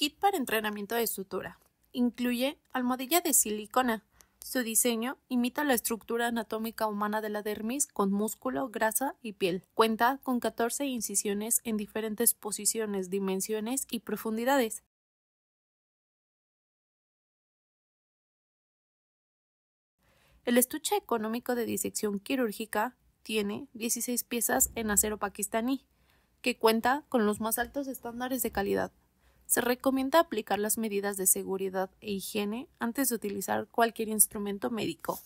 Kit para entrenamiento de sutura. Incluye almohadilla de silicona. Su diseño imita la estructura anatómica humana de la dermis con músculo, grasa y piel. Cuenta con 14 incisiones en diferentes posiciones, dimensiones y profundidades. El estuche económico de disección quirúrgica tiene 16 piezas en acero pakistaní, que cuenta con los más altos estándares de calidad se recomienda aplicar las medidas de seguridad e higiene antes de utilizar cualquier instrumento médico.